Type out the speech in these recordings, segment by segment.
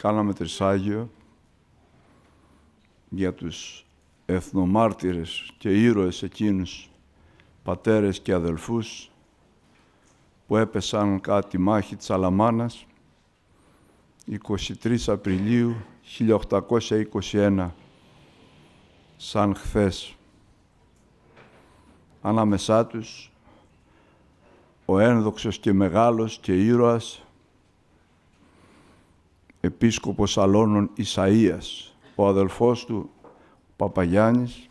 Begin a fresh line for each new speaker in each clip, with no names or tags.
κάναμε τρισάγιο για τους εθνομάρτυρες και ήρωες εκείνους, πατέρες και αδελφούς, που έπεσαν κάτι μάχη της Αλαμάνας, 23 Απριλίου 1821, σαν χθες. Ανάμεσά τους, ο ένδοξος και μεγάλος και ήρωας, επίσκοπος Αλώνων Ισαΐας, ο αδελφός του Παπαγιάννης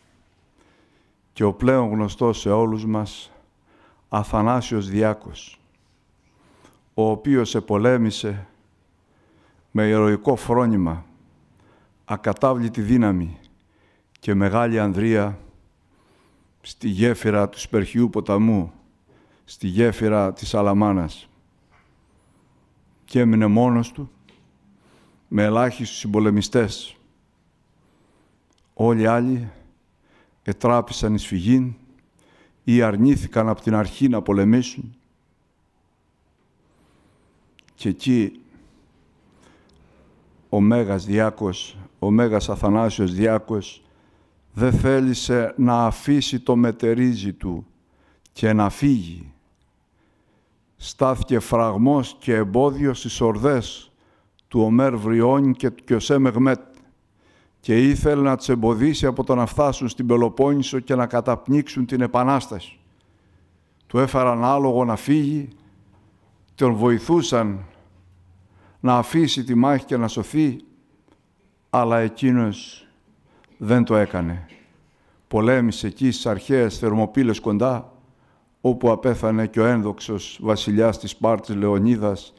και ο πλέον γνωστός σε όλους μας Αθανάσιος Διάκος, ο οποίος επολέμησε με ηρωικό φρόνημα, ακατάβλητη δύναμη και μεγάλη ανδρεία στη γέφυρα του Σπερχιού ποταμού, στη γέφυρα της Αλαμάνας και έμεινε μόνος του με ελάχιστους συμπολεμιστές. Όλοι οι άλλοι ετράπησαν εις φυγήν ή αρνήθηκαν από την αρχή να πολεμήσουν. Και εκεί ο Μέγας Διάκος, ο Μέγας Αθανάσιος Διάκος, δεν θέλησε να αφήσει το μετερίζι του και να φύγει. Στάθηκε φραγμός και εμπόδιο στις ορδές του Ομέρ Βριών και του Κιωσέ Μεγμέτ και ήθελε να τους εμποδίσει από το να φτάσουν στην Πελοπόννησο και να καταπνίξουν την Επανάσταση. Του έφεραν άλογο να φύγει, τον βοηθούσαν να αφήσει τη μάχη και να σωθεί, αλλά εκείνος δεν το έκανε. Πολέμησε εκεί στις αρχαίες θερμοπύλες κοντά, όπου απέθανε και ο ένδοξος βασιλιάς της Σπάρτης Λεωνίδας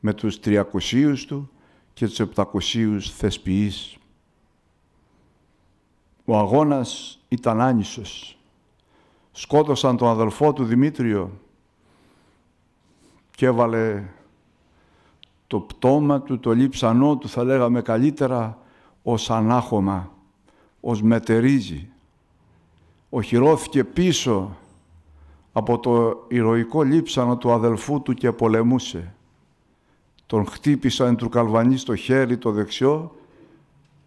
με τους τριακοσίους του και τους επτακοσίους θεσποιείς. Ο αγώνας ήταν άνισος. Σκότωσαν τον αδελφό του Δημήτριο και έβαλε το πτώμα του, το λείψανό του, θα λέγαμε καλύτερα, ως ανάχωμα, ως μετερίζει. Οχυρώθηκε πίσω από το ηρωικό λείψανο του αδελφού του και πολεμούσε. Τον χτύπησαν του Καλβανί στο χέρι το δεξιό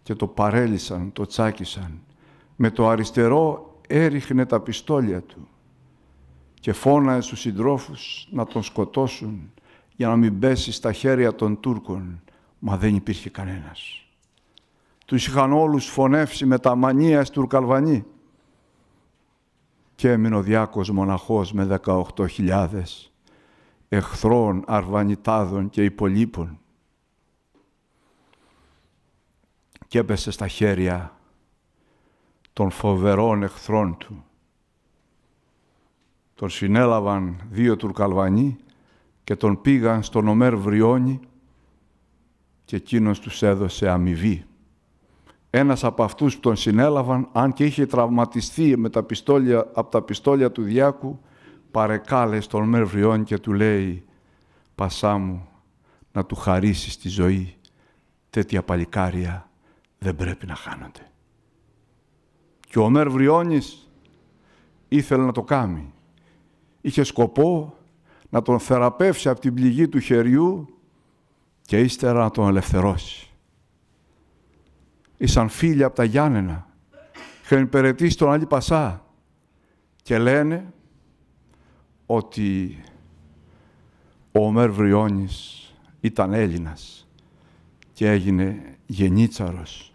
και το παρέλυσαν, το τσάκισαν. Με το αριστερό έριχνε τα πιστόλια του και φώναε στους συντρόφους να τον σκοτώσουν για να μην πέσει στα χέρια των Τούρκων. Μα δεν υπήρχε κανένας. Τους είχαν όλους φωνεύσει με τα μανία του Καλβανί και έμεινε ο διάκος μοναχός με 18.000 εχθρών, αρβανιτάδων και υπολείπων. Και έπεσε στα χέρια των φοβερών εχθρών του. Τον συνέλαβαν δύο Τουρκαλβανοί και τον πήγαν στον Ομέρ Βριώνη και εκείνος τους έδωσε αμοιβή. Ένας από αυτούς που τον συνέλαβαν, αν και είχε τραυματιστεί με τα πιστόλια, από τα πιστόλια του διάκου, Παρεκάλε στον Μερβριόν και του λέει «Πασά μου, να του χαρίσεις τη ζωή, τέτοια παλικάρια δεν πρέπει να χάνονται». Και ο Μερβριόνης ήθελε να το κάνει. Είχε σκοπό να τον θεραπεύσει από την πληγή του χεριού και ύστερα να τον ελευθερώσει. Ήσαν φίλοι από τα Γιάννενα, είχαν υπηρετήσει τον Άλλη Πασά και λένε ότι ο Ομέρ Βριώνης ήταν Έλληνας και έγινε γενίτσαρος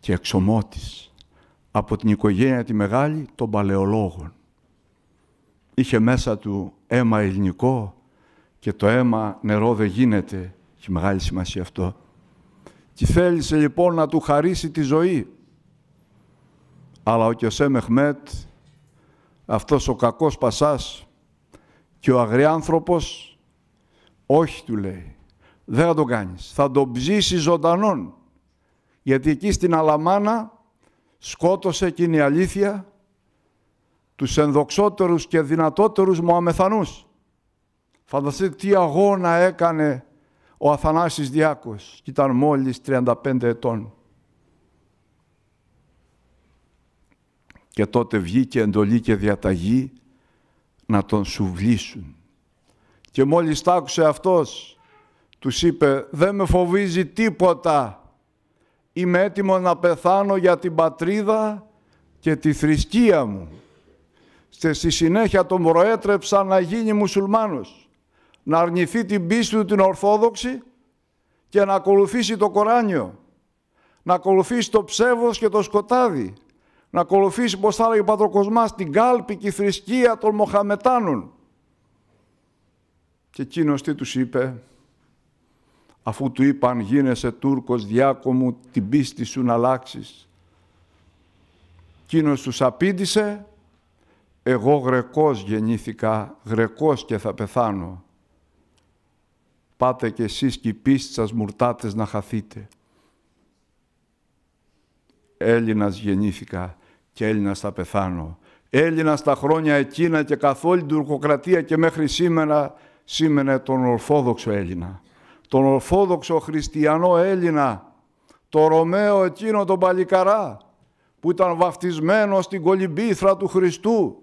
και εξωμότης από την οικογένεια τη μεγάλη των παλαιολόγων. Είχε μέσα του αίμα ελληνικό και το αίμα νερό δεν γίνεται. Έχει μεγάλη σημασία αυτό. Και θέλησε λοιπόν να του χαρίσει τη ζωή. Αλλά ο Κιωσέ Μεχμέτ, αυτός ο κακός πασάς και ο αγριάνθρωπος, όχι του λέει, δεν θα το κάνεις. Θα τον ψήσει ζωντανόν. Γιατί εκεί στην Αλαμάνα σκότωσε εκείνη η αλήθεια τους ενδοξότερους και δυνατότερους Μωαμεθανούς. Φανταστείτε τι αγώνα έκανε ο Αθανάσης Διάκος. Και ήταν μόλις 35 ετών. Και τότε βγήκε εντολή και διαταγή να τον σουβλήσουν. Και μόλις τ' άκουσε αυτός, τους είπε «Δεν με φοβίζει τίποτα, είμαι έτοιμο να πεθάνω για την πατρίδα και τη θρησκεία μου». Και στη συνέχεια τον προέτρεψα να γίνει μουσουλμάνος, να αρνηθεί την πίστη του την Ορθόδοξη και να ακολουθήσει το Κοράνιο, να ακολουθήσει το ψεύος και το σκοτάδι, να ακολουθήσει, πως θα έλεγε ο Πατροκοσμάς, την κάλπη και η θρησκεία των Μοχαμετάνων. Και εκείνος τι τους είπε, αφού του είπαν γίνεσαι Τούρκος διάκομου, την πίστη σου να αλλάξεις. Εκείνος τους απήντησε, εγώ γρεκός γεννήθηκα, γρεκός και θα πεθάνω. Πάτε κι εσείς και οι πίστη σας μουρτάτες να χαθείτε. Έλληνας γεννήθηκα, και Έλληνας θα πεθάνω. Έλληνας στα χρόνια εκείνα και καθ' όλη την τουρκοκρατία και μέχρι σήμερα σήμαινε τον Ορθόδοξο Έλληνα. Τον Ορθόδοξο Χριστιανό Έλληνα, το Ρωμαίο εκείνο τον Παλικαρά, που ήταν βαφτισμένο στην κολυμπήθρα του Χριστού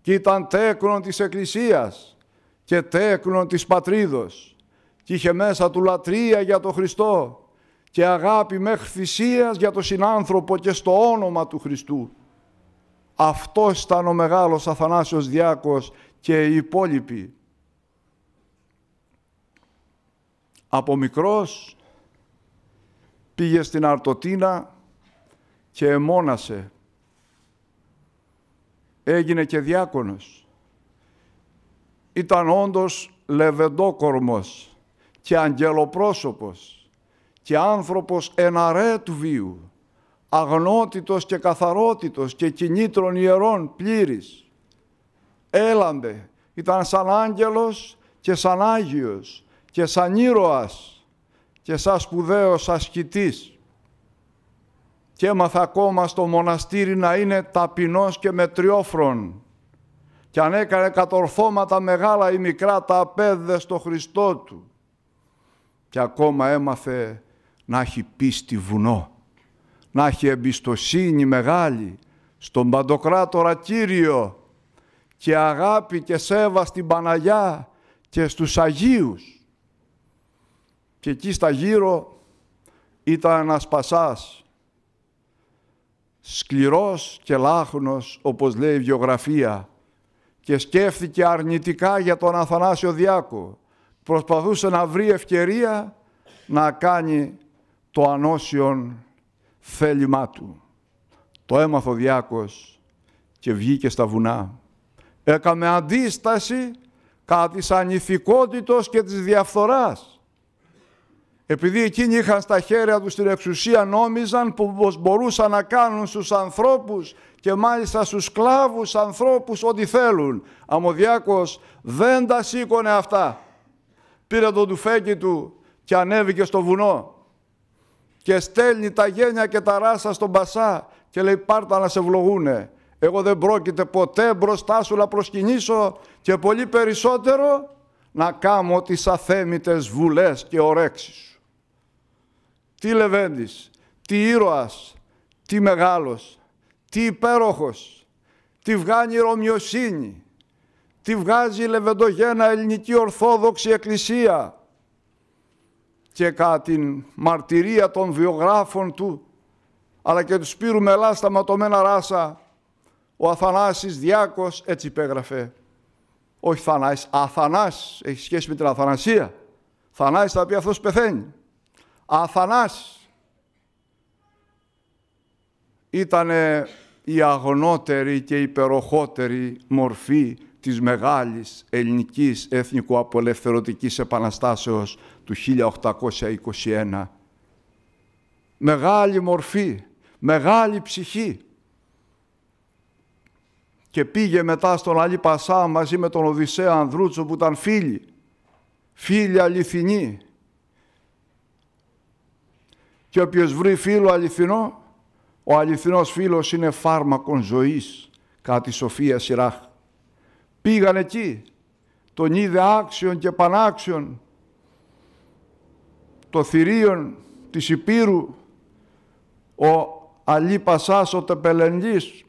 και ήταν τέκνον της Εκκλησίας και τέκνον της Πατρίδος και είχε μέσα του λατρεία για τον Χριστό και αγάπη μέχρι θυσίας για τον συνάνθρωπο και στο όνομα του Χριστού. Αυτός ήταν ο μεγάλος Αθανάσιος Διάκος και οι υπόλοιποι. Από μικρός πήγε στην Αρτοτίνα και εμόνασε. Έγινε και διάκονος. Ήταν όντως λεβεντόκορμος και αγγελοπρόσωπος και άνθρωπος εναρέ του βίου, αγνότητος και καθαρότητος και κινήτρων ιερών πλήρης. Έλαμπε, ήταν σαν άγγελος και σαν Άγιος και σαν ήρωας και σαν σπουδαίος ασκητής. Και έμαθα ακόμα στο μοναστήρι να είναι ταπεινός και μετριόφρον και αν έκανε κατορθώματα μεγάλα ή μικρά τα απέδε στο Χριστό Του. Και ακόμα έμαθε να έχει πίστη βουνό, να έχει εμπιστοσύνη μεγάλη στον Παντοκράτορα Κύριο και αγάπη και σέβα στην Παναγιά και στους Αγίους. Και εκεί στα γύρω ήταν ένας πασάς, σκληρός και λάχνος, όπως λέει η βιογραφία, και σκέφτηκε αρνητικά για τον Αθανάσιο Διάκο. Προσπαθούσε να βρει ευκαιρία να κάνει το ανώσιον θέλημά του. Το έμαθε ο Διάκος και βγήκε στα βουνά. Έκαμε αντίσταση κατά της ανηθικότητος και της διαφθοράς. Επειδή εκείνοι είχαν στα χέρια τους την εξουσία, νόμιζαν πως μπορούσαν να κάνουν στους ανθρώπους και μάλιστα στους σκλάβους ανθρώπους ό,τι θέλουν. Αμοδιάκος δεν τα σήκωνε αυτά. Πήρε το τουφέκι του και ανέβηκε στο βουνό και στέλνει τα γένια και τα ράσα στον Πασά και λέει πάρτα να σε ευλογούνε. Εγώ δεν πρόκειται ποτέ μπροστά σου να προσκυνήσω και πολύ περισσότερο να κάμω τις αθέμητες βουλές και ορέξεις σου. Τι Λεβέντης, τι ήρωας, τι μεγάλος, τι υπέροχος, τι βγάνει η Ρωμιοσύνη, τι βγάζει η Λεβεντογένα Ελληνική Ορθόδοξη Εκκλησία, και κατά την μαρτυρία των βιογράφων του, αλλά και τους Σπύρου Μελάς στα ματωμένα ράσα, ο Αθανάσης Διάκος έτσι υπέγραφε. Όχι Θανάης, Αθανάς, έχει σχέση με την Αθανασία. Θανάης θα πει αυτός πεθαίνει. Αθανάς ήταν η αγνότερη και υπεροχότερη μορφή της μεγάλης ελληνικής εθνικο-απολευθερωτικής επαναστάσεως του 1821. Μεγάλη μορφή, μεγάλη ψυχή. Και πήγε μετά στον Αλή Πασά μαζί με τον Οδυσσέα Ανδρούτσο που ήταν φίλοι, φίλοι αληθινοί. Και όποιος βρει φίλο αληθινό, ο αληθινός φίλος είναι φάρμακον ζωής, κάτι Σοφία Σιράχ. Πήγαν εκεί, τον είδε άξιον και πανάξιον, το θηρίον της Υπήρου ο Αλή Πασάς ο Τεπελενγής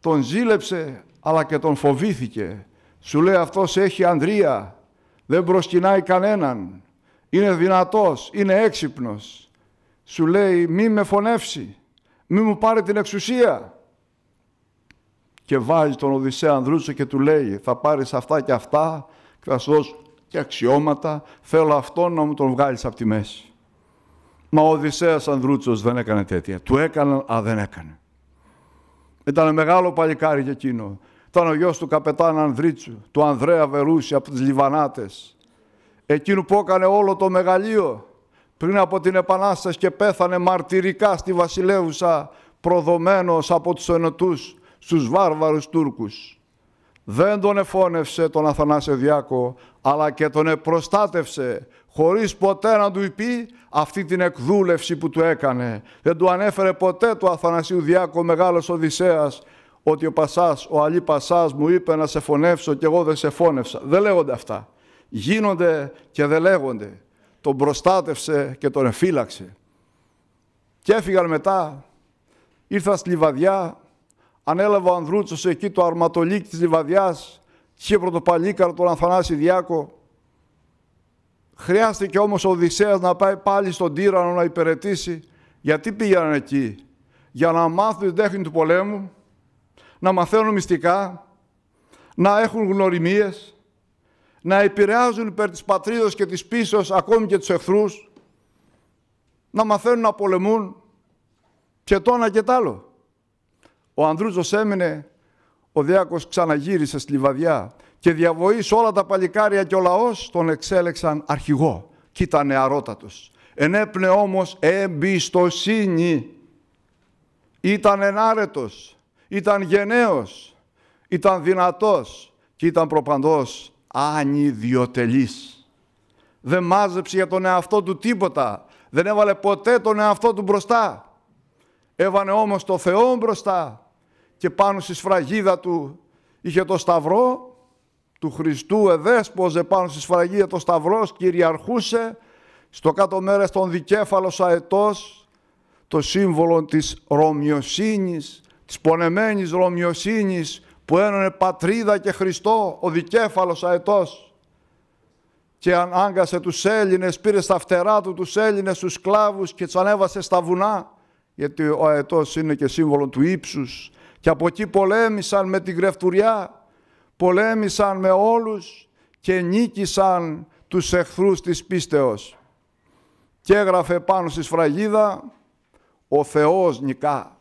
τον ζήλεψε αλλά και τον φοβήθηκε. Σου λέει αυτός έχει ανδρία, δεν προσκυνάει κανέναν, είναι δυνατός, είναι έξυπνος. Σου λέει μη με φωνεύσει, μη μου πάρει την εξουσία. Και βάζει τον Οδυσσέα Ανδρούτσο και του λέει θα πάρεις αυτά και αυτά και θα σου δώσω αξιώματα, θέλω αυτόν να μου τον βγάλεις από τη μέση. Μα ο Οδυσσέας Ανδρούτσος δεν έκανε τέτοια. Του έκαναν, α δεν έκανε. Ήταν μεγάλο παλικάρι για εκείνο. Ήταν ο γιος του καπετάν Ανδρίτσου, του Ανδρέα Βερούση από τις Λιβανάτες. Εκείνου που έκανε όλο το μεγαλείο πριν από την Επανάσταση και πέθανε μαρτυρικά στη βασιλεύουσα προδομένος από τους ενωτούς στους βάρβαρους Τούρκους δεν τον εφώνευσε τον Αθανάσιο Διάκο, αλλά και τον επροστάτευσε, χωρίς ποτέ να του πει αυτή την εκδούλευση που του έκανε. Δεν του ανέφερε ποτέ του Αθανασίου Διάκο, μεγάλος Οδυσσέας, ότι ο Πασάς, ο Αλή Πασάς μου είπε να σε φωνεύσω και εγώ δεν σε φώνευσα. Δεν λέγονται αυτά. Γίνονται και δεν λέγονται. Τον προστάτευσε και τον εφύλαξε. Και έφυγαν μετά, ήρθαν στη Λιβαδιά, ανέλαβε ο Ανδρούτσος εκεί το αρματολίκ της Λιβαδιάς και πρωτοπαλίκαρο τον Αθανάση Διάκο. Χρειάστηκε όμως ο Οδυσσέας να πάει πάλι στον τύρανο να υπηρετήσει. Γιατί πήγαιναν εκεί. Για να μάθουν την τέχνη του πολέμου, να μαθαίνουν μυστικά, να έχουν γνωριμίες, να επηρεάζουν υπέρ της πατρίδος και της πίσως ακόμη και τους εχθρούς, να μαθαίνουν να πολεμούν και το και τ' άλλο. Ο Ανδρούτζος έμεινε, ο Διάκος ξαναγύρισε στη Λιβαδιά και διαβοής όλα τα παλικάρια και ο λαός τον εξέλεξαν αρχηγό και ήταν νεαρότατος. Ενέπνε όμως εμπιστοσύνη. Ήταν ενάρετος, ήταν γενναίος, ήταν δυνατός και ήταν προπαντός ανιδιοτελής. Δεν μάζεψε για τον εαυτό του τίποτα. Δεν έβαλε ποτέ τον εαυτό του μπροστά. Έβανε όμως το Θεό μπροστά και πάνω στη σφραγίδα του είχε το σταυρό του Χριστού εδέσποζε πάνω στη σφραγίδα το σταυρός, κυριαρχούσε στο κάτω μέρος τον δικέφαλος αετός, το σύμβολο της Ρωμιοσύνης, της πονεμένης Ρωμιοσύνης που ένωνε πατρίδα και Χριστό, ο δικέφαλος αετός. Και ανάγκασε τους Έλληνες, πήρε στα φτερά του τους Έλληνες, τους σκλάβους και τους ανέβασε στα βουνά, γιατί ο αετός είναι και σύμβολο του ύψους, και από εκεί πολέμησαν με την κρεφτουριά, πολέμησαν με όλους και νίκησαν τους εχθρούς της πίστεως. Και έγραφε πάνω στη σφραγίδα «Ο Θεός νικά».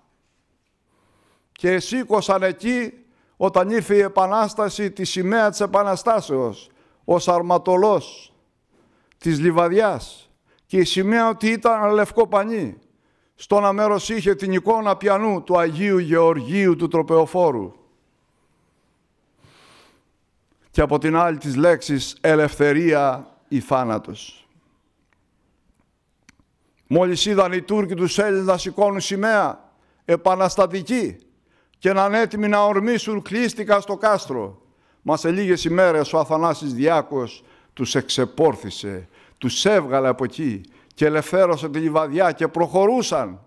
Και σήκωσαν εκεί όταν ήρθε η Επανάσταση τη σημαία της Επαναστάσεως, ο Σαρματολός της Λιβαδιάς και η σημαία ότι ήταν λευκό πανί στο να μέρος είχε την εικόνα πιανού του Αγίου Γεωργίου του Τροπεοφόρου και από την άλλη της λέξης ελευθερία ή θάνατος. Μόλις είδαν οι Τούρκοι τους Έλληνες να σηκώνουν σημαία επαναστατική και να είναι έτοιμοι να ορμήσουν κλείστηκα στο κάστρο. Μας σε λίγες ημέρες ο Αθανάσης Διάκος τους εξεπόρθησε, τους έβγαλε από εκεί και ελευθέρωσε τη λιβαδιά και προχωρούσαν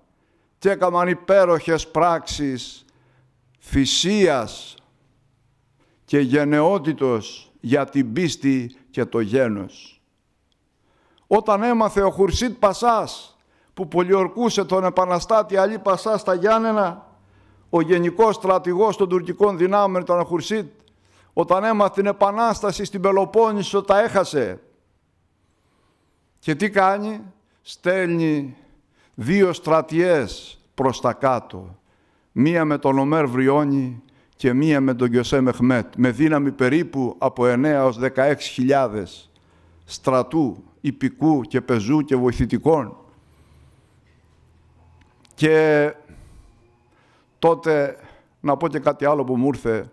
και έκαναν υπέροχες πράξεις θυσίας και γενναιότητος για την πίστη και το γένος. Όταν έμαθε ο Χουρσίτ Πασάς που πολιορκούσε τον επαναστάτη Αλή Πασά στα Γιάννενα, ο γενικός στρατηγός των τουρκικών δυνάμεων ήταν ο Χουρσίτ, όταν έμαθε την επανάσταση στην Πελοπόννησο τα έχασε. Και τι κάνει, στέλνει δύο στρατιές προς τα κάτω, μία με τον Ομέρ Βριόνι και μία με τον Γιωσέ Μεχμέτ, με δύναμη περίπου από 9 έως 16.000 στρατού, υπηκού και πεζού και βοηθητικών. Και τότε, να πω και κάτι άλλο που μου ήρθε,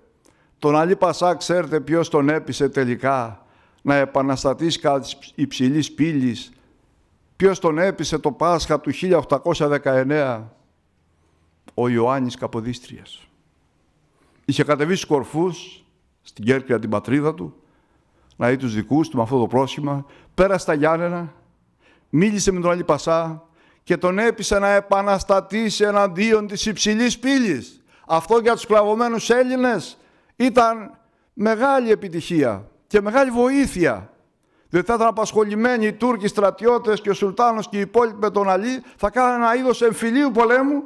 τον Αλή Πασά ξέρετε ποιος τον έπεισε τελικά να επαναστατήσει κατά υψηλής πύλης Ποιος τον έπεισε το Πάσχα του 1819, ο Ιωάννης Καποδίστριας. Είχε κατεβεί στους κορφούς, στην Κέρκυρα την πατρίδα του, να δει τους δικούς του με αυτό το πρόσχημα, πέρασε στα Γιάννενα, μίλησε με τον Αλή Πασά και τον έπεισε να επαναστατήσει εναντίον της υψηλής πύλης. Αυτό για τους κλαβωμένους Έλληνες ήταν μεγάλη επιτυχία και μεγάλη βοήθεια δεν θα ήταν απασχολημένοι οι Τούρκοι στρατιώτες και ο Σουλτάνος και οι υπόλοιποι με τον Αλή, θα κάνανε ένα είδος εμφυλίου πολέμου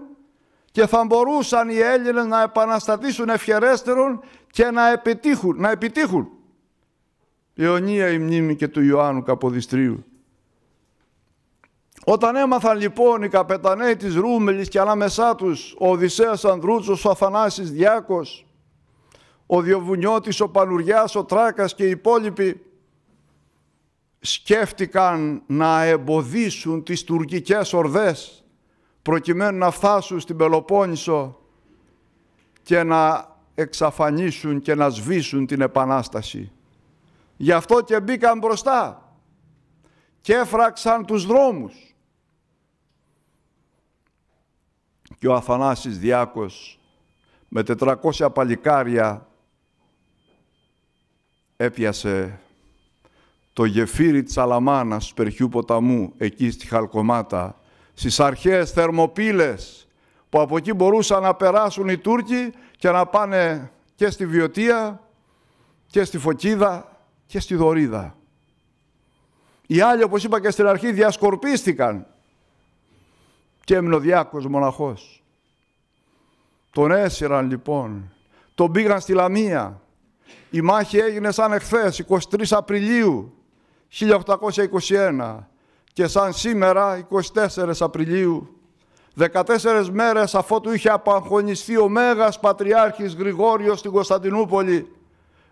και θα μπορούσαν οι Έλληνες να επαναστατήσουν ευχερέστερον και να επιτύχουν, να επιτύχουν. Αιωνία η μνήμη και του Ιωάννου Καποδιστρίου. Όταν έμαθαν λοιπόν οι καπεταναίοι της Ρούμελης και ανάμεσά τους ο Οδυσσέας Ανδρούτσος, ο Αθανάσης Διάκος, ο Διοβουνιώτης, ο Πανουριάς, ο Τράκας και οι υπόλοιποι σκέφτηκαν να εμποδίσουν τις τουρκικές ορδές προκειμένου να φτάσουν στην Πελοπόννησο και να εξαφανίσουν και να σβήσουν την Επανάσταση. Γι' αυτό και μπήκαν μπροστά και έφραξαν τους δρόμους. Και ο Αθανάσης Διάκος με 400 παλικάρια έπιασε το γεφύρι της Αλαμάνας, του Περχιού ποταμού, εκεί στη Χαλκομάτα, στις αρχαίες θερμοπύλες που από εκεί μπορούσαν να περάσουν οι Τούρκοι και να πάνε και στη Βιωτία και στη Φωκίδα και στη Δωρίδα. Οι άλλοι, όπως είπα και στην αρχή, διασκορπίστηκαν και έμεινε ο διάκος μοναχός. Τον έσυραν λοιπόν, τον πήγαν στη Λαμία. Η μάχη έγινε σαν εχθές, 23 Απριλίου 1821 και σαν σήμερα 24 Απριλίου 14 μέρες αφότου είχε απαγχωνιστεί ο Μέγας Πατριάρχης Γρηγόριος στην Κωνσταντινούπολη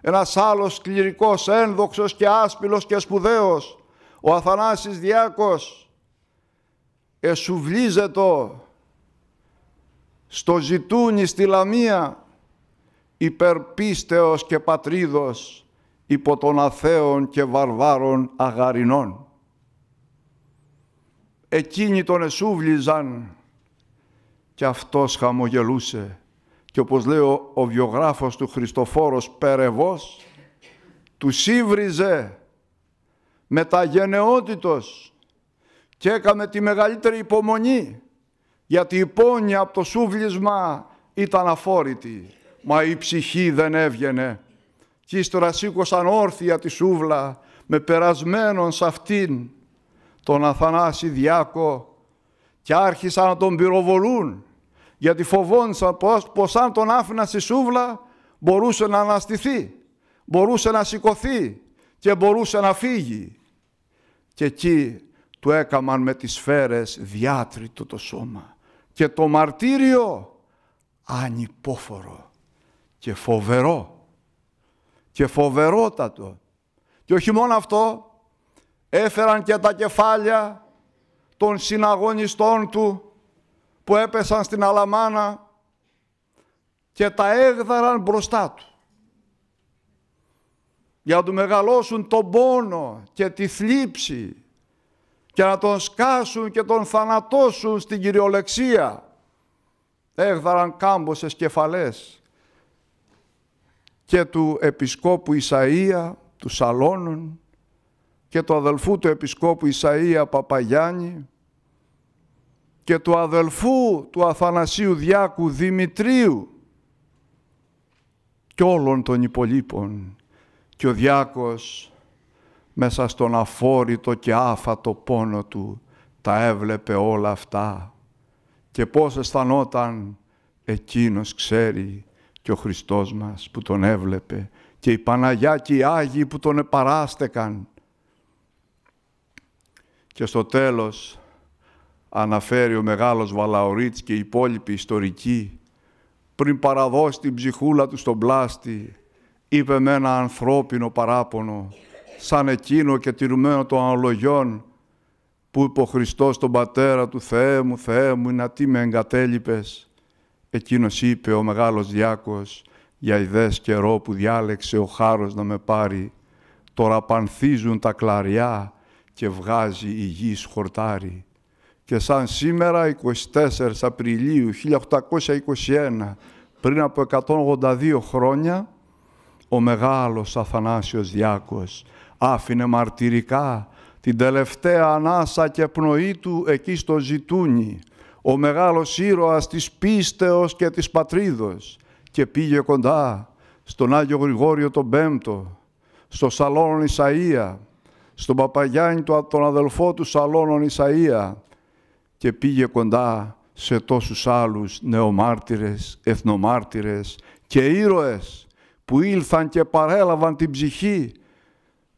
ένας άλλος κληρικός, ένδοξος και άσπυλος και σπουδαίος, ο Αθανάσης Διάκος, εσουβλίζεται στο ζητούνι στη Λαμία, υπερπίστεως και πατρίδος, υπό των αθέων και βαρβάρων αγαρινών. Εκείνοι τον εσούβλιζαν και αυτός χαμογελούσε. Και όπως λέει ο βιογράφος του Χριστοφόρος Περεβός, του σύβριζε με τα γενναιότητος και έκαμε τη μεγαλύτερη υπομονή γιατί η πόνια από το σούβλισμα ήταν αφόρητη, μα η ψυχή δεν έβγαινε και ύστερα σήκωσαν όρθια τη σούβλα με περασμένον σ' αυτήν τον Αθανάση Διάκο και άρχισαν να τον πυροβολούν γιατί φοβόντουσαν πως, αν τον άφηνα στη σούβλα μπορούσε να αναστηθεί, μπορούσε να σηκωθεί και μπορούσε να φύγει. Και εκεί του έκαμαν με τις σφαίρες διάτριτο το σώμα και το μαρτύριο ανυπόφορο και φοβερό και φοβερότατο. Και όχι μόνο αυτό, έφεραν και τα κεφάλια των συναγωνιστών του που έπεσαν στην Αλαμάνα και τα έγδαραν μπροστά του για να του μεγαλώσουν τον πόνο και τη θλίψη και να τον σκάσουν και τον θανατώσουν στην κυριολεξία. Έγδαραν κάμποσες κεφαλές και του Επισκόπου Ισαΐα, του Σαλόνων, και του αδελφού του Επισκόπου Ισαΐα Παπαγιάννη και του αδελφού του Αθανασίου Διάκου Δημητρίου και όλων των υπολείπων. Και ο Διάκος μέσα στον αφόρητο και άφατο πόνο του τα έβλεπε όλα αυτά και πώς αισθανόταν εκείνος ξέρει και ο Χριστός μας που τον έβλεπε και οι Παναγιά και οι Άγιοι που τον επαράστεκαν. Και στο τέλος αναφέρει ο μεγάλος Βαλαωρίτς και οι υπόλοιποι ιστορικοί πριν παραδώσει την ψυχούλα του στον πλάστη είπε με ένα ανθρώπινο παράπονο σαν εκείνο και τηρουμένο των αναλογιών που είπε ο Χριστός τον Πατέρα του «Θεέ μου, Θεέ μου, να τι με εγκατέλειπες» Εκείνος είπε ο μεγάλος διάκος για ιδέες καιρό που διάλεξε ο χάρος να με πάρει. Τώρα πανθίζουν τα κλαριά και βγάζει η γη χορτάρι. Και σαν σήμερα 24 Απριλίου 1821, πριν από 182 χρόνια, ο μεγάλος Αθανάσιος Διάκος άφηνε μαρτυρικά την τελευταία ανάσα και πνοή του εκεί στο Ζητούνι, ο μεγάλος ήρωας της πίστεως και της πατρίδος και πήγε κοντά στον Άγιο Γρηγόριο τον Πέμπτο, στο Σαλόνον Ισαΐα, στον Παπαγιάννη τον αδελφό του Σαλόνον Ισαΐα και πήγε κοντά σε τόσους άλλους νεομάρτυρες, εθνομάρτυρες και ήρωες που ήλθαν και παρέλαβαν την ψυχή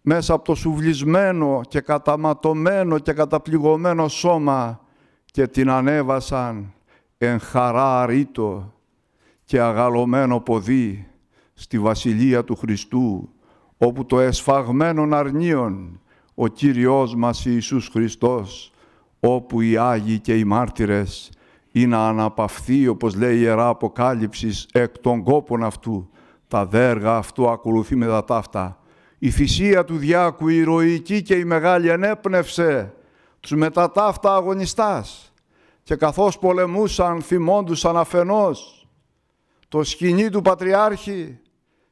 μέσα από το σουβλισμένο και καταματωμένο και καταπληγωμένο σώμα και την ανέβασαν εν χαρά αρήτο και αγαλωμένο ποδί στη Βασιλεία του Χριστού, όπου το εσφαγμένον αρνίον ο Κύριος μας Ιησούς Χριστός, όπου οι Άγιοι και οι μάρτυρες είναι αναπαυθεί, όπως λέει η Ιερά Αποκάλυψης, εκ των κόπων αυτού, τα δέργα αυτού ακολουθεί με τα ταύτα. Η θυσία του διάκου, η ηρωική και η μεγάλη ενέπνευσε τους μετατάφτα αγωνιστάς και καθώς πολεμούσαν θυμόντουσαν αφενός το σκηνή του Πατριάρχη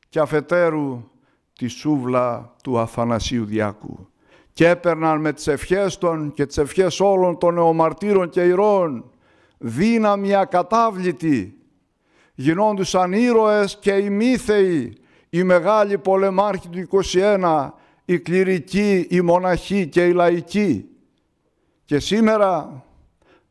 και αφετέρου τη σούβλα του Αθανασίου Διάκου και έπαιρναν με τις ευχές των και τις ευχές όλων των νεομαρτύρων και ηρών δύναμη ακατάβλητη γινόντουσαν ήρωες και οι μύθεοι οι μεγάλοι πολεμάρχοι του 21 οι κληρικοί, οι μοναχοί και οι λαϊκοί και σήμερα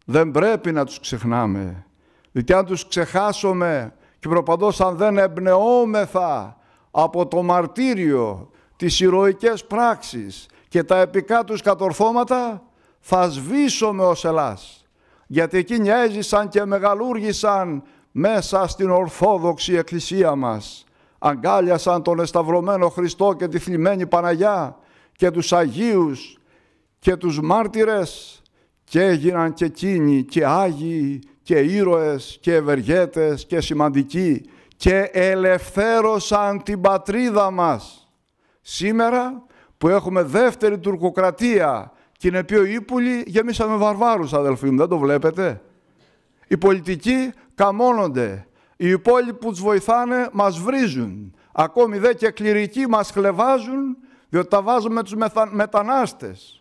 δεν πρέπει να τους ξεχνάμε. Διότι αν τους ξεχάσουμε και προπαντός αν δεν εμπνεώμεθα από το μαρτύριο, τις ηρωικές πράξεις και τα επικά τους κατορθώματα, θα σβήσουμε ως Ελλάς. Γιατί εκείνοι έζησαν και μεγαλούργησαν μέσα στην Ορθόδοξη Εκκλησία μας. Αγκάλιασαν τον Εσταυρωμένο Χριστό και τη θλιμμένη Παναγιά και τους Αγίους και τους μάρτυρες και έγιναν και εκείνοι και άγιοι και ήρωες και ευεργέτες και σημαντικοί και ελευθέρωσαν την πατρίδα μας. Σήμερα που έχουμε δεύτερη τουρκοκρατία και είναι πιο ύπουλοι, γεμίσαμε βαρβάρους αδελφοί μου, δεν το βλέπετε. Οι πολιτικοί καμώνονται, οι υπόλοιποι που τους βοηθάνε μας βρίζουν, ακόμη δε και κληρικοί μας χλεβάζουν διότι τα βάζουμε τους μετανάστες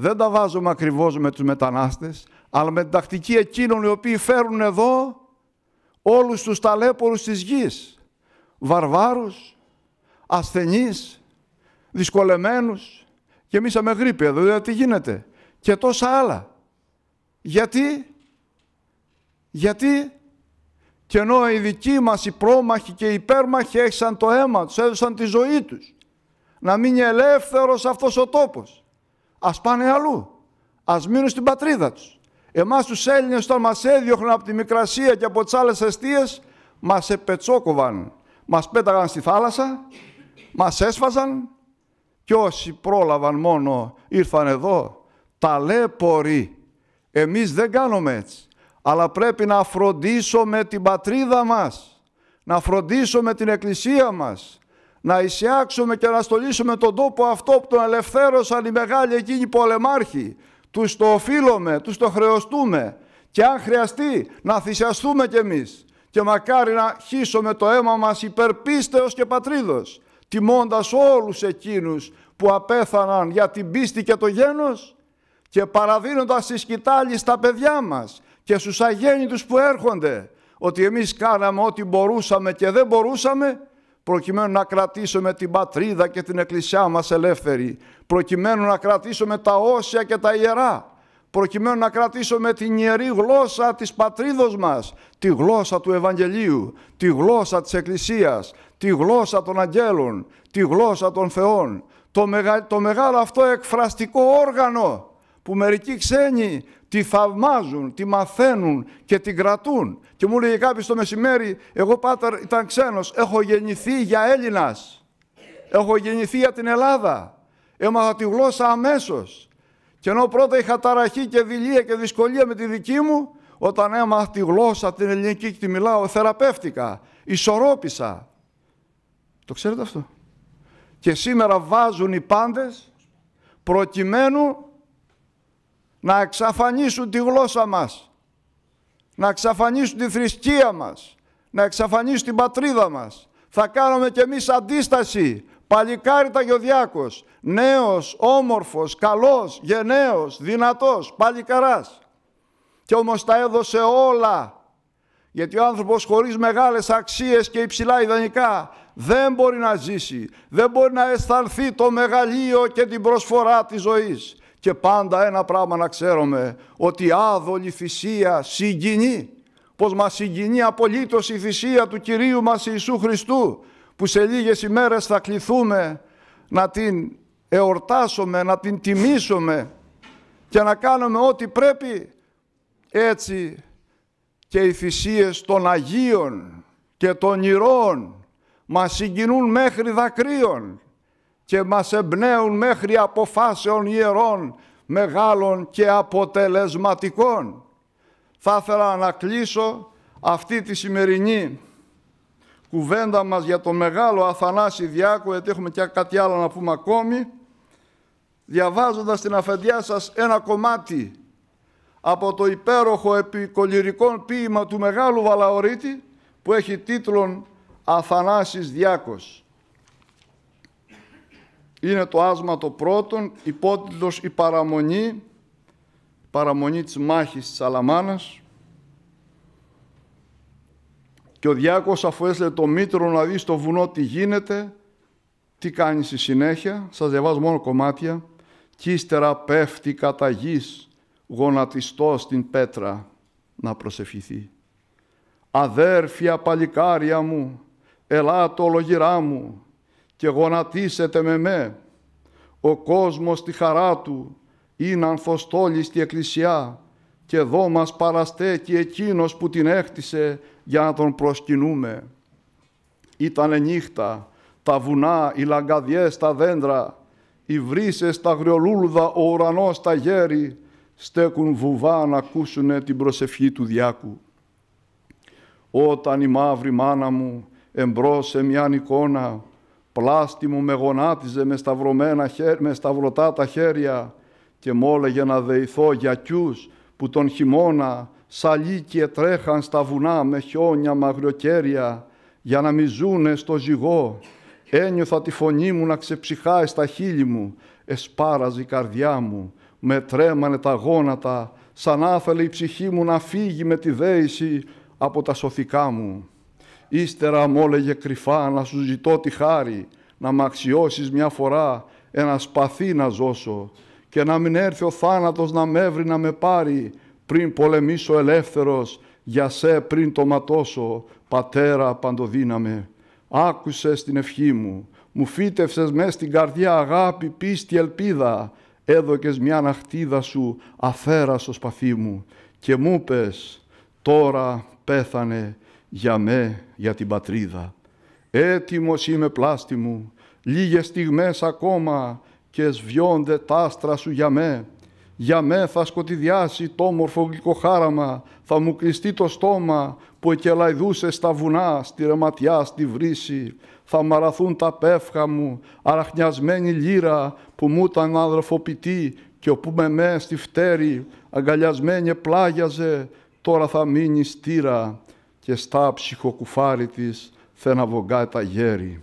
δεν τα βάζουμε ακριβώς με τους μετανάστες, αλλά με την τακτική εκείνων οι οποίοι φέρουν εδώ όλους τους ταλέπορους της γης, βαρβάρους, ασθενείς, δυσκολεμένους. με γρήπη εδώ, δηλαδή τι γίνεται. Και τόσα άλλα. Γιατί, γιατί και ενώ οι δικοί μας, οι πρόμαχοι και οι υπέρμαχοι έχησαν το αίμα τους, έδωσαν τη ζωή τους. Να μείνει ελεύθερος αυτός ο τόπος ας πάνε αλλού. Ας μείνουν στην πατρίδα τους. Εμάς τους Έλληνες όταν μας έδιωχναν από τη Μικρασία και από τις άλλες αιστείες, μας επετσόκοβαν, μας πέταγαν στη θάλασσα, μας έσφαζαν και όσοι πρόλαβαν μόνο ήρθαν εδώ, ταλέποροι. Εμείς δεν κάνουμε έτσι, αλλά πρέπει να φροντίσουμε την πατρίδα μας, να φροντίσουμε την εκκλησία μας, να εισιάξουμε και να στολίσουμε τον τόπο αυτό που τον ελευθέρωσαν οι μεγάλοι εκείνοι πολεμάρχοι. Τους το οφείλουμε, τους το χρεωστούμε και αν χρειαστεί να θυσιαστούμε κι εμείς και μακάρι να χύσουμε το αίμα μας υπερπίστεως και πατρίδος, τιμώντας όλους εκείνους που απέθαναν για την πίστη και το γένος και παραδίνοντας τη σκητάλη στα παιδιά μας και στους αγέννητους που έρχονται, ότι εμείς κάναμε ό,τι μπορούσαμε και δεν μπορούσαμε προκειμένου να κρατήσουμε την πατρίδα και την εκκλησιά μας ελεύθερη, προκειμένου να κρατήσουμε τα όσια και τα ιερά, προκειμένου να κρατήσουμε την ιερή γλώσσα της πατρίδος μας, τη γλώσσα του Ευαγγελίου, τη γλώσσα της Εκκλησίας, τη γλώσσα των Αγγέλων, τη γλώσσα των Θεών, το, μεγάλο αυτό εκφραστικό όργανο που μερικοί ξένοι τη θαυμάζουν, τη μαθαίνουν και την κρατούν. Και μου λέει κάποιος το μεσημέρι, εγώ πάτερ ήταν ξένος, έχω γεννηθεί για Έλληνας, έχω γεννηθεί για την Ελλάδα, έμαθα τη γλώσσα αμέσως. Και ενώ πρώτα είχα ταραχή και δηλία και δυσκολία με τη δική μου, όταν έμαθα τη γλώσσα την ελληνική και τη μιλάω, θεραπεύτηκα, ισορρόπησα. Το ξέρετε αυτό. Και σήμερα βάζουν οι πάντες προκειμένου να εξαφανίσουν τη γλώσσα μας, να εξαφανίσουν τη θρησκεία μας, να εξαφανίσουν την πατρίδα μας. Θα κάνουμε κι εμείς αντίσταση, παλικάρι Ταγιωδιάκος, νέος, όμορφος, καλός, γενναίος, δυνατός, παλικαράς. Και όμως τα έδωσε όλα, γιατί ο άνθρωπος χωρίς μεγάλες αξίες και υψηλά ιδανικά δεν μπορεί να ζήσει, δεν μπορεί να αισθανθεί το μεγαλείο και την προσφορά της ζωής. Και πάντα ένα πράγμα να ξέρουμε, ότι άδολη θυσία συγκινεί, πως μας συγκινεί απολύτως η θυσία του Κυρίου μας Ιησού Χριστού, που σε λίγες ημέρες θα κληθούμε να την εορτάσουμε, να την τιμήσουμε και να κάνουμε ό,τι πρέπει έτσι και οι θυσίες των Αγίων και των Ιρών μας συγκινούν μέχρι δακρύων και μας εμπνέουν μέχρι αποφάσεων ιερών, μεγάλων και αποτελεσματικών. Θα ήθελα να κλείσω αυτή τη σημερινή κουβέντα μας για το μεγάλο Αθανάση Διάκο, γιατί έχουμε και κάτι άλλο να πούμε ακόμη, διαβάζοντας την αφεντιά σας ένα κομμάτι από το υπέροχο επικολληρικό ποίημα του μεγάλου Βαλαωρίτη, που έχει τίτλον «Αθανάσης Διάκος» είναι το άσμα το πρώτον, υπότιτλος «Η παραμονή», παραμονή της μάχης της Αλαμάνας. Και ο διάκος αφού έστειλε το μήτρο να δει στο βουνό τι γίνεται, τι κάνει στη συνέχεια, σας διαβάζω μόνο κομμάτια, «Κι ύστερα πέφτει κατά γης, γονατιστός στην πέτρα να προσευχηθεί. Αδέρφια παλικάρια μου, ελά το μου, και γονατίσετε με με. Ο κόσμος τη χαρά του είναι ανθοστόλης στη εκκλησιά και εδώ μας παραστέκει εκείνος που την έκτισε για να τον προσκυνούμε. Ήτανε νύχτα, τα βουνά, οι λαγκαδιές, τα δέντρα, οι βρύσες, τα γριολούλουδα, ο ουρανός, τα γέρι, στέκουν βουβά να ακούσουνε την προσευχή του διάκου. Όταν η μαύρη μάνα μου εμπρός σε μιαν εικόνα πλάστη μου με γονάτιζε με, σταυρωμένα, με σταυρωτά τα χέρια και μ' όλεγε να δεηθώ για κιούς που τον χειμώνα σαλίκιε τρέχαν στα βουνά με χιόνια μαγριοκέρια για να μη ζούνε στο ζυγό. Ένιωθα τη φωνή μου να ξεψυχάει στα χείλη μου, εσπάραζε η καρδιά μου, με τρέμανε τα γόνατα, σαν άθελε η ψυχή μου να φύγει με τη δέηση από τα σωθικά μου. Ύστερα μου όλεγε κρυφά να σου ζητώ τη χάρη, να μ' αξιώσεις μια φορά ένα σπαθί να ζώσω και να μην έρθει ο θάνατος να με έβρει να με πάρει πριν πολεμήσω ελεύθερος για σε πριν το ματώσω, πατέρα παντοδύναμε. Άκουσες την ευχή μου, μου φύτευσες μες στην καρδιά αγάπη, πίστη, ελπίδα. Έδωκες μια ναχτίδα σου αφέρα στο σπαθί μου και μου πες, τώρα πέθανε για μέ, για την πατρίδα. Έτοιμος είμαι πλάστη μου, λίγες στιγμές ακόμα και σβιώνται τά άστρα σου για μέ. Για μέ θα σκοτειδιάσει το όμορφο γλυκό χάραμα, θα μου κλειστεί το στόμα που εκελαϊδούσε στα βουνά, στη ρεματιά, στη βρύση. Θα μαραθούν τα πέφχα μου, αραχνιασμένη λύρα που μου ήταν αδροφοπητή και όπου με μες στη φτέρη αγκαλιασμένη πλάγιαζε, τώρα θα μείνει στήρα και στα ψυχοκουφάρι της θεναβογκά τα γέρι.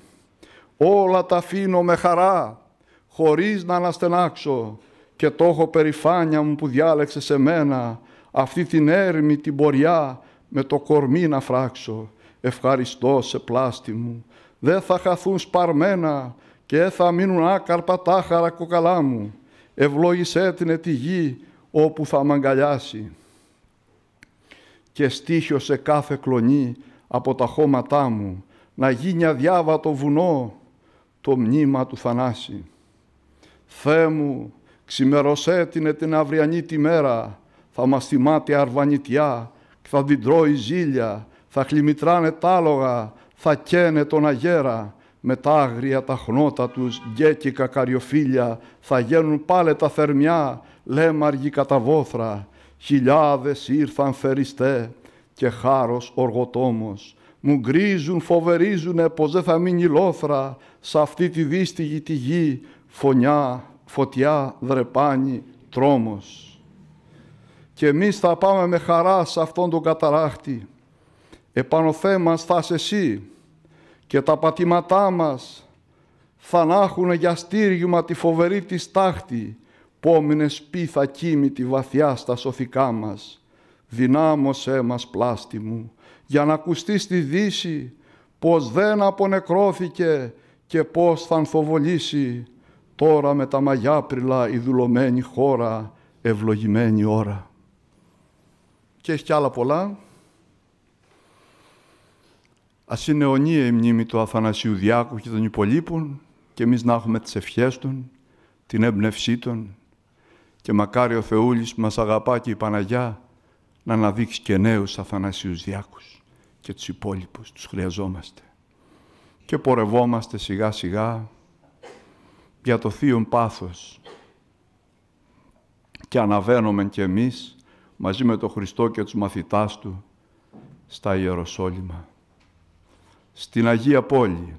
Όλα τα αφήνω με χαρά, χωρίς να αναστενάξω και το έχω περηφάνια μου που διάλεξε σε μένα αυτή την έρημη, την ποριά με το κορμί να φράξω. Ευχαριστώ σε πλάστη μου. Δεν θα χαθούν σπαρμένα και θα μείνουν άκαρπα τάχαρα κοκαλά μου. Ευλόγησέ την τη γη όπου θα μ' αγκαλιάσει και στίχιο σε κάθε κλονή από τα χώματά μου, να γίνει αδιάβατο βουνό το μνήμα του θανάση. Θεέ μου, ξημερωσέτεινε την αυριανή τη μέρα, θα μας θυμάται αρβανιτιά και θα την τρώει ζήλια, θα χλιμητράνε τάλογα, θα καίνε τον αγέρα, με τα άγρια τα χνότα τους γκέκικα καριοφύλια, θα γένουν πάλε τα θερμιά, λέμαργοι κατά βόθρα, Χιλιάδες ήρθαν φεριστέ και χάρος οργοτόμος. Μου γκρίζουν, φοβερίζουνε πως δεν θα μείνει λόθρα σε αυτή τη δύστιγη τη γη, φωνιά, φωτιά, δρεπάνι, τρόμος. Και εμείς θα πάμε με χαρά σε αυτόν τον καταράχτη. Επάνω θέμας θα είσαι εσύ και τα πατήματά μας θα να έχουν για στήριγμα τη φοβερή της τάχτη πόμενες πίθα κοίμητη βαθιά στα σοφικά μας. Δυνάμωσέ μας πλάστη μου, για να ακουστείς στη δύση πως δεν απονεκρώθηκε και πως θα ανθοβολήσει τώρα με τα μαγιάπριλα η δουλωμένη χώρα, ευλογημένη ώρα. Και έχει κι άλλα πολλά. Ας είναι αιωνία η μνήμη του Αθανασίου Διάκου και των υπολείπων και εμείς να έχουμε τις ευχές Τον, την έμπνευσή Τον και μακάρι ο Θεούλης που μας αγαπά και η Παναγιά να αναδείξει και νέους αθανασίους διάκους και τους υπόλοιπους, τους χρειαζόμαστε. Και πορευόμαστε σιγά σιγά για το θείο πάθος και αναβαίνουμε και εμείς μαζί με τον Χριστό και τους μαθητάς Του στα Ιεροσόλυμα, στην Αγία Πόλη,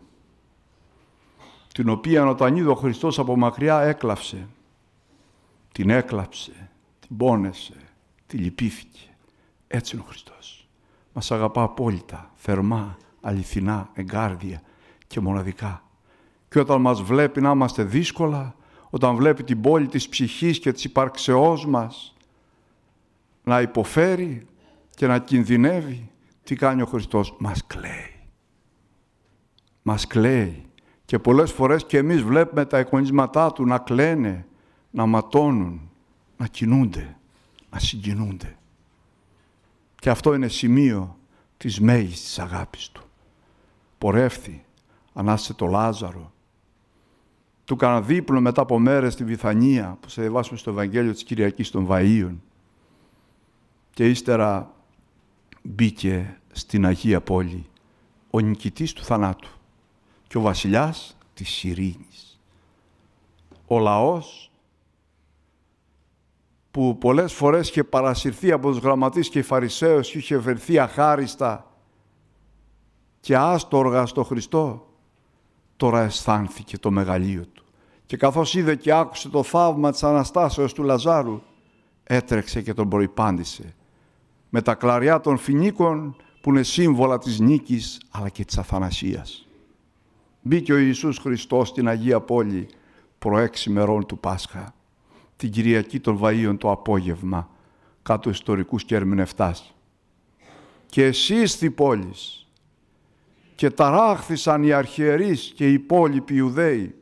την οποία όταν είδε ο Χριστός από μακριά έκλαψε την έκλαψε, την πόνεσε, τη λυπήθηκε. Έτσι είναι ο Χριστός. Μας αγαπά απόλυτα, θερμά, αληθινά, εγκάρδια και μοναδικά. Και όταν μας βλέπει να είμαστε δύσκολα, όταν βλέπει την πόλη της ψυχής και της υπαρξεώς μας να υποφέρει και να κινδυνεύει, τι κάνει ο Χριστός, μας κλαίει. Μας κλαίει. Και πολλές φορές και εμείς βλέπουμε τα εικονίσματά Του να κλαίνε να ματώνουν, να κινούνται, να συγκινούνται. Και αυτό είναι σημείο της μέγιστης αγάπης του. Πορεύθη, ανάσε το Λάζαρο. Του κάνα μετά από μέρες στη Βιθανία που σε διαβάσουμε στο Ευαγγέλιο της Κυριακής των Βαΐων. Και ύστερα μπήκε στην Αγία Πόλη ο νικητής του θανάτου και ο βασιλιάς της ειρήνης. Ο λαός που πολλές φορές είχε παρασυρθεί από τους γραμματείς και φαρισαίους και είχε βρεθεί αχάριστα και άστοργα στο Χριστό, τώρα αισθάνθηκε το μεγαλείο του. Και καθώς είδε και άκουσε το θαύμα της Αναστάσεως του Λαζάρου, έτρεξε και τον προϋπάντησε με τα κλαριά των φινίκων που είναι σύμβολα της νίκης αλλά και της αθανασίας. Μπήκε ο Ιησούς Χριστός στην Αγία Πόλη προέξι μερών του Πάσχα την Κυριακή των Βαΐων το απόγευμα κάτω ιστορικούς και ερμηνευτάς. Και εσείς στη πόλης και ταράχθησαν οι αρχιερείς και οι υπόλοιποι Ιουδαίοι.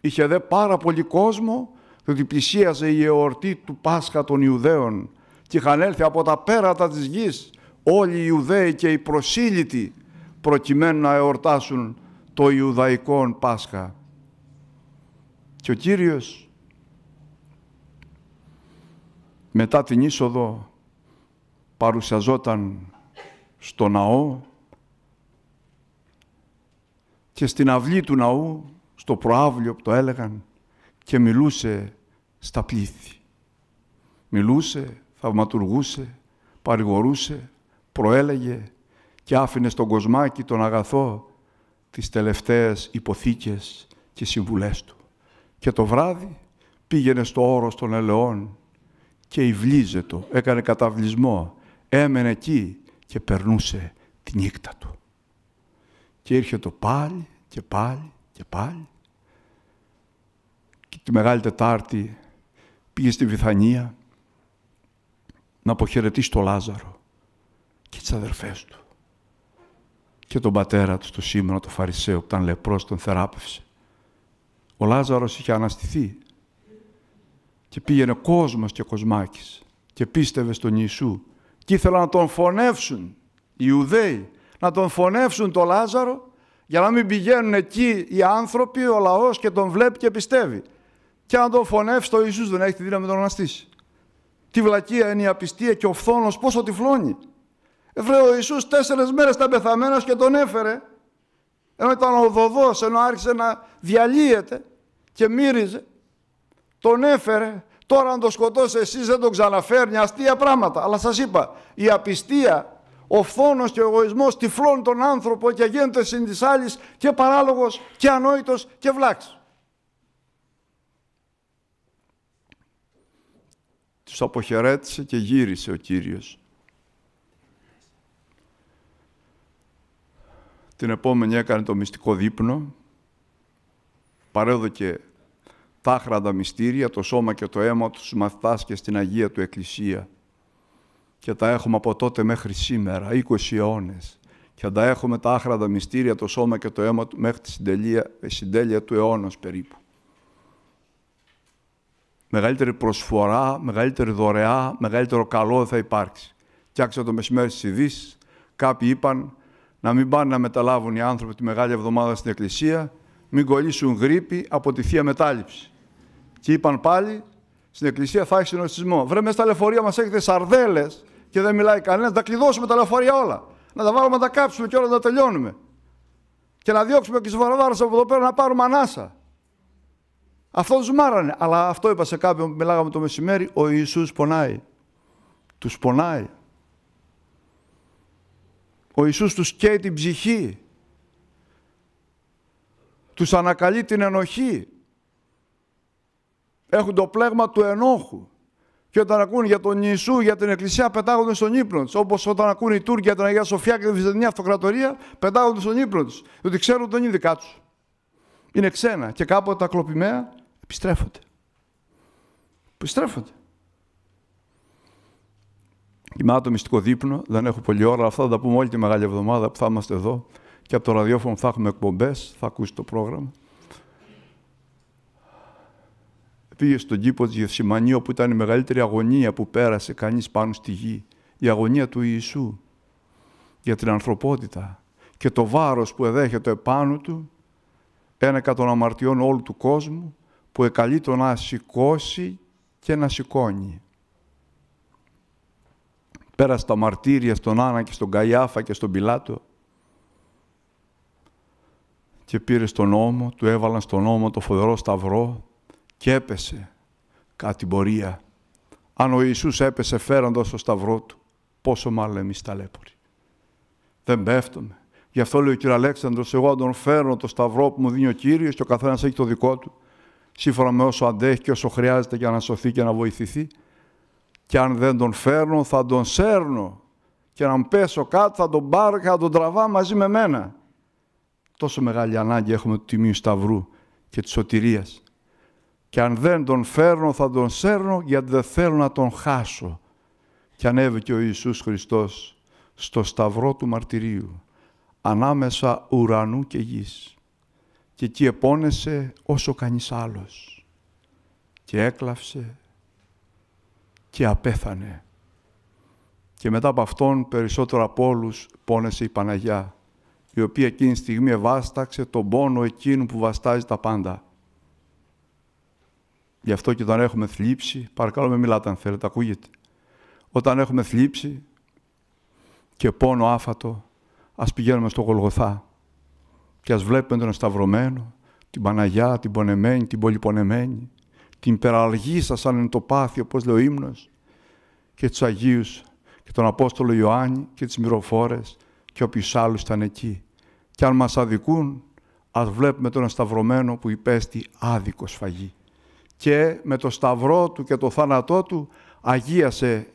Είχε δε πάρα πολύ κόσμο, διότι πλησίαζε η εορτή του Πάσχα των Ιουδαίων και είχαν έλθει από τα πέρατα της γης όλοι οι Ιουδαίοι και οι προσήλυτοι προκειμένου να εορτάσουν το Ιουδαϊκό Πάσχα. Και ο Κύριος μετά την είσοδο παρουσιαζόταν στο ναό και στην αυλή του ναού, στο προάβλιο που το έλεγαν, και μιλούσε στα πλήθη. Μιλούσε, θαυματουργούσε, παρηγορούσε, προέλεγε και άφηνε στον κοσμάκι τον αγαθό τις τελευταίες υποθήκες και συμβουλές του. Και το βράδυ πήγαινε στο όρος των ελαιών και υβλίζετο, το, έκανε καταβλισμό, έμενε εκεί και περνούσε τη νύχτα του. Και ήρθε το πάλι και πάλι και πάλι. Και τη Μεγάλη Τετάρτη πήγε στη Βιθανία να αποχαιρετήσει τον Λάζαρο και τις αδερφές του. Και τον πατέρα του, το σήμερα, τον Φαρισαίο, που ήταν λεπρός, τον θεράπευσε. Ο Λάζαρος είχε αναστηθεί και πήγαινε κόσμος και κοσμάκης και πίστευε στον Ιησού και ήθελαν να τον φωνεύσουν οι Ιουδαίοι, να τον φωνεύσουν το Λάζαρο για να μην πηγαίνουν εκεί οι άνθρωποι, ο λαός και τον βλέπει και πιστεύει. Και αν τον φωνεύσει το Ιησούς δεν έχει τη δύναμη να τον αναστήσει. Τι βλακεία είναι η απιστία και ο φθόνος πόσο τυφλώνει. Βρε ο Ιησούς τέσσερες μέρες ήταν πεθαμένος και τον έφερε. Ενώ ήταν οδοδός, ενώ άρχισε να διαλύεται και μύριζε. Τον έφερε. Τώρα αν το σκοτώσει εσείς δεν τον ξαναφέρνει. Αστεία πράγματα. Αλλά σας είπα, η απιστία, ο φθόνος και ο εγωισμός τυφλώνει τον άνθρωπο και γίνεται συν της άλλης και παράλογος και ανόητος και βλάξης. Τους αποχαιρέτησε και γύρισε ο Κύριος. Την επόμενη έκανε το μυστικό δείπνο, παρέδωκε τα τάχραντα μυστήρια, το σώμα και το αίμα τους μαθητάς και στην Αγία του Εκκλησία. Και τα έχουμε από τότε μέχρι σήμερα, 20 αιώνες. Και τα έχουμε τα άχραδα μυστήρια, το σώμα και το αίμα του μέχρι τη συντελεία, ε, συντέλεια του αιώνος περίπου. Μεγαλύτερη προσφορά, μεγαλύτερη δωρεά, μεγαλύτερο καλό θα υπάρξει. Φτιάξα το μεσημέρι στις ειδήσει, κάποιοι είπαν να μην πάνε να μεταλάβουν οι άνθρωποι τη Μεγάλη Εβδομάδα στην Εκκλησία, μην κολλήσουν γρήπη από τη Θεία και είπαν πάλι στην εκκλησία θα έχεις συνοστισμό. Βρε μέσα στα λεωφορεία μας έχετε σαρδέλες και δεν μιλάει κανένας. Να κλειδώσουμε τα λεωφορεία όλα. Να τα βάλουμε να τα κάψουμε και όλα να τα τελειώνουμε. Και να διώξουμε και τι βαραβάρε από εδώ πέρα να πάρουμε ανάσα. Αυτό τους μάρανε. Αλλά αυτό είπα σε κάποιον που μιλάγαμε το μεσημέρι. Ο Ιησούς πονάει. Τους πονάει. Ο Ιησούς τους καίει την ψυχή. τους ανακαλεί την ενοχή. Έχουν το πλέγμα του ενόχου. Και όταν ακούν για τον Ιησού, για την Εκκλησία, πετάγονται στον ύπνο του. Όπως όταν ακούν οι Τούρκοι για την Αγία Σοφιά και την Βυζαντινή Αυτοκρατορία, πετάγονται στον ύπνο του. Διότι ξέρουν ότι δεν είναι δικά τους. Είναι ξένα. Και κάποτε τα κλοπημαία επιστρέφονται. Επιστρέφονται. Κοιμάται το μυστικό δείπνο, δεν έχω πολλή ώρα, αυτά θα τα πούμε όλη τη μεγάλη εβδομάδα που θα είμαστε εδώ και από το ραδιόφωνο θα έχουμε εκπομπές, θα ακούσει το πρόγραμμα. πήγε στον κήπο τη Γευσημανίου που ήταν η μεγαλύτερη αγωνία που πέρασε κανείς πάνω στη γη. Η αγωνία του Ιησού για την ανθρωπότητα και το βάρος που εδέχεται επάνω του ένα εκατόν των αμαρτιών όλου του κόσμου που εκαλεί το να σηκώσει και να σηκώνει. Πέρα τα μαρτύρια στον Άννα και στον Καϊάφα και στον Πιλάτο και πήρε στον νόμο, του έβαλαν στον νόμο το φοδερό σταυρό και έπεσε κάτι πορεία. Αν ο Ιησούς έπεσε φέραντος στο σταυρό του, πόσο μάλλον εμείς ταλέποροι. Δεν πέφτουμε. Γι' αυτό λέει ο κύριο Αλέξανδρος, εγώ αν τον φέρνω το σταυρό που μου δίνει ο Κύριος και ο καθένας έχει το δικό του, σύμφωνα με όσο αντέχει και όσο χρειάζεται για να σωθεί και να βοηθηθεί, και αν δεν τον φέρνω θα τον σέρνω και να πέσω κάτω θα τον πάρω και θα τον τραβά μαζί με μένα. Τόσο μεγάλη ανάγκη έχουμε του Τιμίου Σταυρού και της σωτηρίας και αν δεν τον φέρνω θα τον σέρνω γιατί δεν θέλω να τον χάσω. Και ανέβηκε ο Ιησούς Χριστός στο σταυρό του μαρτυρίου ανάμεσα ουρανού και γης και εκεί επώνεσε όσο κανείς άλλος και έκλαψε και απέθανε. Και μετά από αυτόν περισσότερο από όλους πόνεσε η Παναγιά, η οποία εκείνη τη στιγμή βάσταξε τον πόνο εκείνου που βαστάζει τα πάντα Γι' αυτό και όταν έχουμε θλίψη, παρακαλώ με μιλάτε αν θέλετε, ακούγεται. Όταν έχουμε θλίψη και πόνο άφατο, ας πηγαίνουμε στο Γολγοθά και ας βλέπουμε τον σταυρωμένο, την Παναγιά, την πονεμένη, την πολυπονεμένη, την Περαλγίσα σαν είναι το πάθιο, όπως λέει ο ύμνος, και τους Αγίους και τον Απόστολο Ιωάννη και τις μυροφόρες και όποιους άλλους ήταν εκεί. Και αν μας αδικούν, ας βλέπουμε τον σταυρωμένο που υπέστη άδικο σφαγή και με το σταυρό του και το θάνατό του αγίασε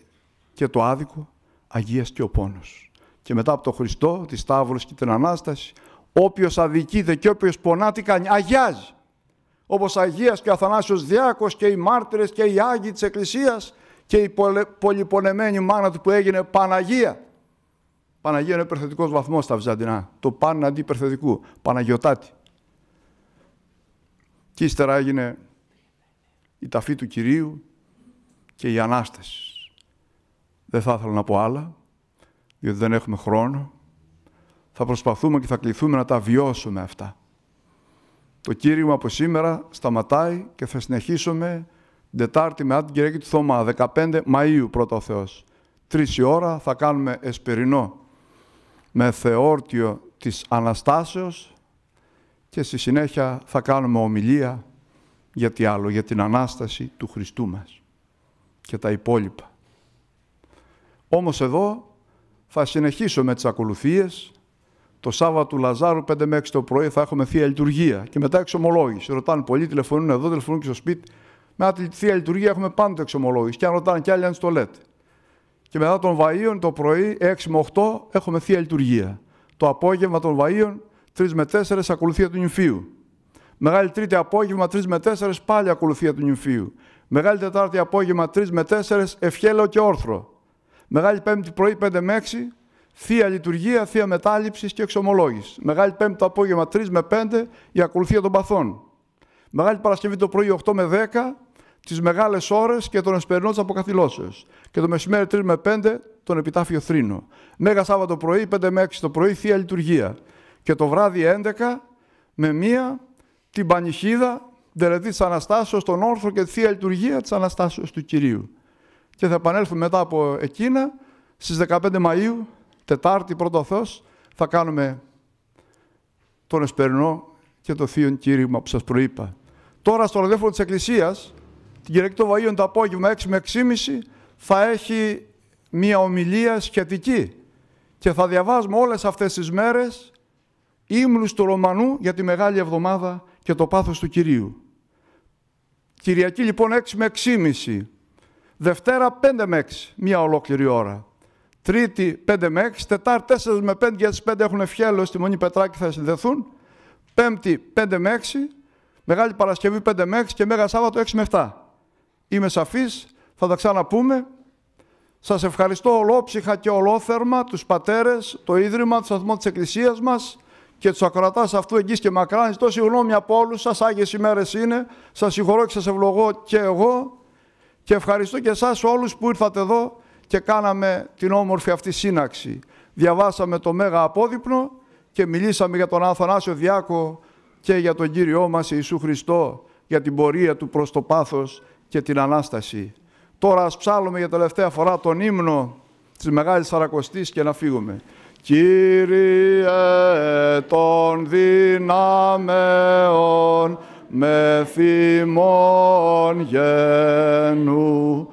και το άδικο, αγίασε και ο πόνος. Και μετά από τον Χριστό, τη Σταύρος και την Ανάσταση, όποιος αδικείται και όποιος πονά, τι κάνει, αγιάζει. Όπως Αγίας και ο Αθανάσιος Διάκος και οι μάρτυρες και οι Άγιοι της Εκκλησίας και η πολυπονεμένη μάνα του που έγινε Παναγία. Παναγία είναι ο υπερθετικός βαθμός στα Βυζαντινά. Το πάνε αντί υπερθετικού. Παναγιοτάτη. Και ύστερα έγινε η ταφή του Κυρίου και η Ανάσταση. Δεν θα ήθελα να πω άλλα, διότι δεν έχουμε χρόνο. Θα προσπαθούμε και θα κληθούμε να τα βιώσουμε αυτά. Το κήρυγμα από σήμερα σταματάει και θα συνεχίσουμε την Τετάρτη μετά την Κυριακή του Θωμά, 15 Μαΐου πρώτα ο Θεός. Τρεις η ώρα θα κάνουμε εσπερινό με θεόρτιο της Αναστάσεως και στη συνέχεια θα κάνουμε ομιλία για άλλο, για την Ανάσταση του Χριστού μας και τα υπόλοιπα. Όμως εδώ θα συνεχίσω με τις ακολουθίες. Το Σάββατο του Λαζάρου 5 με 6 το πρωί θα έχουμε Θεία Λειτουργία και μετά εξομολόγηση. Ρωτάνε πολλοί, τηλεφωνούν εδώ, τηλεφωνούν και στο σπίτι. Μετά τη Θεία Λειτουργία έχουμε πάντοτε εξομολόγηση και αν ρωτάνε κι άλλοι αν στο λέτε. Και μετά των Βαΐων το πρωί 6 με 8 έχουμε Θεία Λειτουργία. Το απόγευμα των Βαΐων 3 με 4 ακολουθία του νυμφίου. Μεγάλη Τρίτη απόγευμα 3 με 4 πάλι ακολουθία του νυμφίου. Μεγάλη Τετάρτη απόγευμα 3 με 4 ευχέλαιο και όρθρο. Μεγάλη Πέμπτη πρωί 5 με 6 θεία λειτουργία, θεία μετάληψης και εξομολόγηση. Μεγάλη Πέμπτη απόγευμα 3 με 5 η ακολουθία των παθών. Μεγάλη Παρασκευή το πρωί 8 με 10 τις μεγάλες ώρες και των εσπερινό της αποκαθιλώσεως. Και το μεσημέρι 3 με 5 τον επιτάφιο θρήνο. Μέγα Σάββατο πρωί 5 με 6 το πρωί θεία λειτουργία. Και το βράδυ 11 με 1 την Πανηχίδα, δηλαδή της Αναστάσεως, τον όρθρο και τη Θεία Λειτουργία της Αναστάσεως του Κυρίου. Και θα επανέλθουμε μετά από εκείνα, στις 15 Μαΐου, Τετάρτη, πρώτο Θεός, θα κάνουμε τον Εσπερινό και το Θείο Κήρυγμα που σας προείπα. Τώρα στο ραδιόφωνο της Εκκλησίας, την Κυριακή των Βαΐων το απόγευμα 6 με 6.30, θα έχει μία ομιλία σχετική και θα διαβάζουμε όλες αυτές τις μέρες ύμνους του Ρωμανού για τη Μεγάλη Εβδομάδα και το πάθος του Κυρίου. Κυριακή λοιπόν 6 με 6,5. Δευτέρα 5 με 6, μία ολόκληρη ώρα. Τρίτη 5 με 6, Τετάρτη 4 με 5, γιατί 5 έχουν ευχέλω στη Μονή Πετράκη θα συνδεθούν. Πέμπτη 5 με 6, Μεγάλη Παρασκευή 5 με 6 και Μέγα Σάββατο 6 με 7. Είμαι σαφής, θα τα ξαναπούμε. Σας ευχαριστώ ολόψυχα και ολόθερμα τους πατέρες, το Ίδρυμα, το σταθμό της Εκκλησίας μας, και τους ακροατάς αυτού εγγύς και μακράν. Ζητώ συγγνώμη από όλους σας. Άγιες ημέρες είναι. Σας συγχωρώ και σας ευλογώ και εγώ. Και ευχαριστώ και εσάς όλους που ήρθατε εδώ και κάναμε την όμορφη αυτή σύναξη. Διαβάσαμε το Μέγα Απόδειπνο και μιλήσαμε για τον Αθανάσιο Διάκο και για τον Κύριό μας Ιησού Χριστό, για την πορεία του προς το πάθος και την Ανάσταση. Τώρα ας ψάλλουμε για τελευταία φορά τον ύμνο της Μεγάλης Σαρακοστής και να φύγουμε. Κύριε των δυνάμεων με θυμών γενού,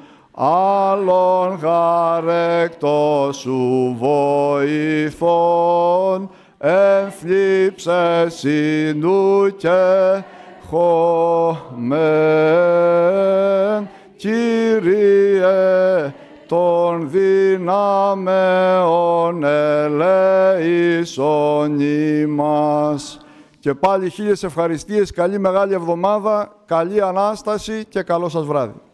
άλλων γαρέκτο σου βοηθών, ενθλίψε συνού και χωμέν. Κύριε των δυνάμεων ελέησον ημάς. Και πάλι χίλιες ευχαριστίες, καλή Μεγάλη Εβδομάδα, καλή Ανάσταση και καλό σας βράδυ.